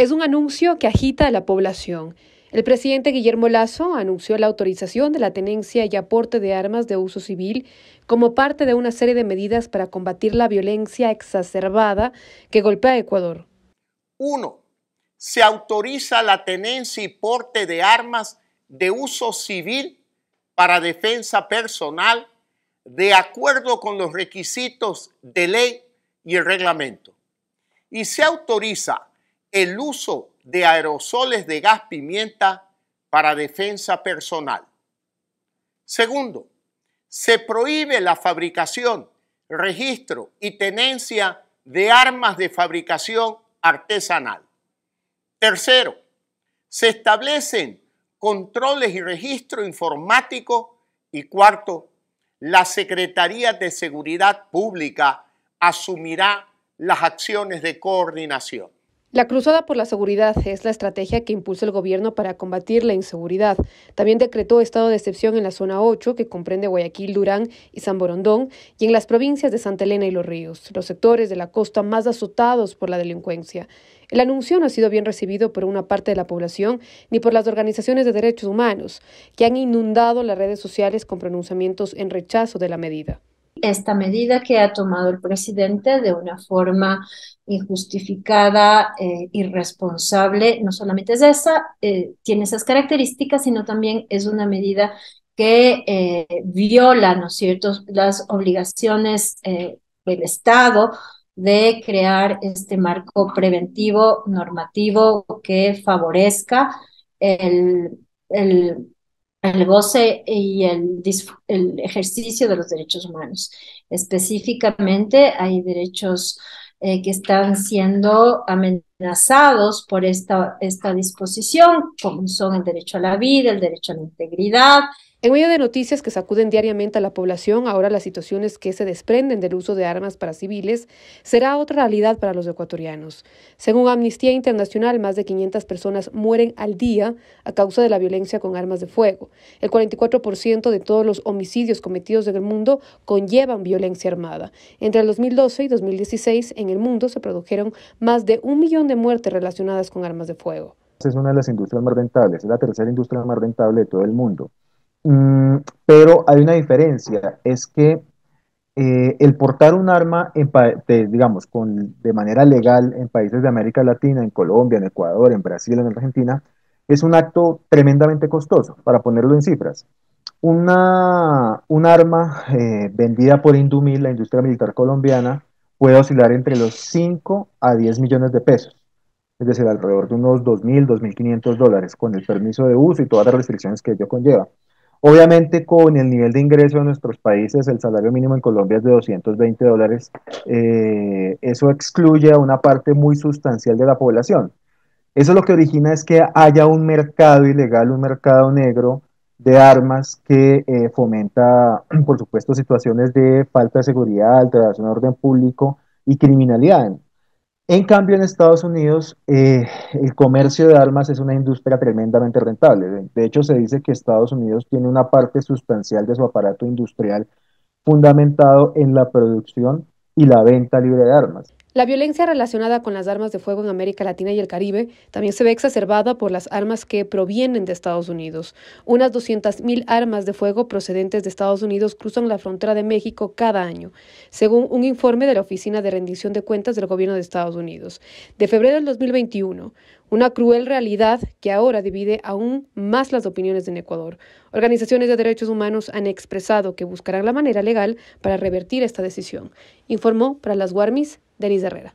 Es un anuncio que agita a la población. El presidente Guillermo Lazo anunció la autorización de la tenencia y aporte de armas de uso civil como parte de una serie de medidas para combatir la violencia exacerbada que golpea a Ecuador. Uno, se autoriza la tenencia y porte de armas de uso civil para defensa personal de acuerdo con los requisitos de ley y el reglamento. Y se autoriza el uso de aerosoles de gas pimienta para defensa personal. Segundo, se prohíbe la fabricación, registro y tenencia de armas de fabricación artesanal. Tercero, se establecen controles y registro informático. Y cuarto, la Secretaría de Seguridad Pública asumirá las acciones de coordinación. La cruzada por la seguridad es la estrategia que impulsa el gobierno para combatir la inseguridad. También decretó estado de excepción en la zona 8, que comprende Guayaquil, Durán y San Borondón, y en las provincias de Santa Elena y Los Ríos, los sectores de la costa más azotados por la delincuencia. El anuncio no ha sido bien recibido por una parte de la población ni por las organizaciones de derechos humanos, que han inundado las redes sociales con pronunciamientos en rechazo de la medida esta medida que ha tomado el presidente de una forma injustificada, eh, irresponsable, no solamente es esa, eh, tiene esas características, sino también es una medida que eh, viola, ¿no es cierto?, las obligaciones del Estado de crear este marco preventivo normativo que favorezca el, el el goce y el, ejercicio de los derechos humanos. Específicamente hay derechos eh, que están siendo amenazados por esta, esta disposición, como son el derecho a la vida, el derecho a la integridad, en medio de noticias que sacuden diariamente a la población, ahora las situaciones que se desprenden del uso de armas para civiles será otra realidad para los ecuatorianos. Según Amnistía Internacional, más de 500 personas mueren al día a causa de la violencia con armas de fuego. El 44% de todos los homicidios cometidos en el mundo conllevan violencia armada. Entre el 2012 y 2016, en el mundo se produjeron más de un millón de muertes relacionadas con armas de fuego. Es una de las industrias más rentables, es la tercera industria más rentable de todo el mundo. Mm, pero hay una diferencia, es que eh, el portar un arma, digamos, de manera legal en países de América Latina, en Colombia, en Ecuador, en Brasil, en Argentina, es un acto tremendamente costoso, para ponerlo en cifras. Una, un arma eh, vendida por Indumil, la industria militar colombiana, puede oscilar entre los 5 a 10 millones de pesos, es decir, alrededor de unos 2.000, 2.500 dólares, con el permiso de uso y todas las restricciones que ello conlleva. Obviamente con el nivel de ingreso de nuestros países, el salario mínimo en Colombia es de 220 dólares, eh, eso excluye a una parte muy sustancial de la población. Eso lo que origina es que haya un mercado ilegal, un mercado negro de armas que eh, fomenta, por supuesto, situaciones de falta de seguridad, alteración de orden público y criminalidad. En cambio, en Estados Unidos, eh, el comercio de armas es una industria tremendamente rentable. De hecho, se dice que Estados Unidos tiene una parte sustancial de su aparato industrial fundamentado en la producción y la venta libre de armas. La violencia relacionada con las armas de fuego en América Latina y el Caribe también se ve exacerbada por las armas que provienen de Estados Unidos. Unas 200.000 armas de fuego procedentes de Estados Unidos cruzan la frontera de México cada año, según un informe de la Oficina de Rendición de Cuentas del Gobierno de Estados Unidos, de febrero del 2021, una cruel realidad que ahora divide aún más las opiniones en Ecuador. Organizaciones de derechos humanos han expresado que buscarán la manera legal para revertir esta decisión, informó para las Guarmis Denise Herrera.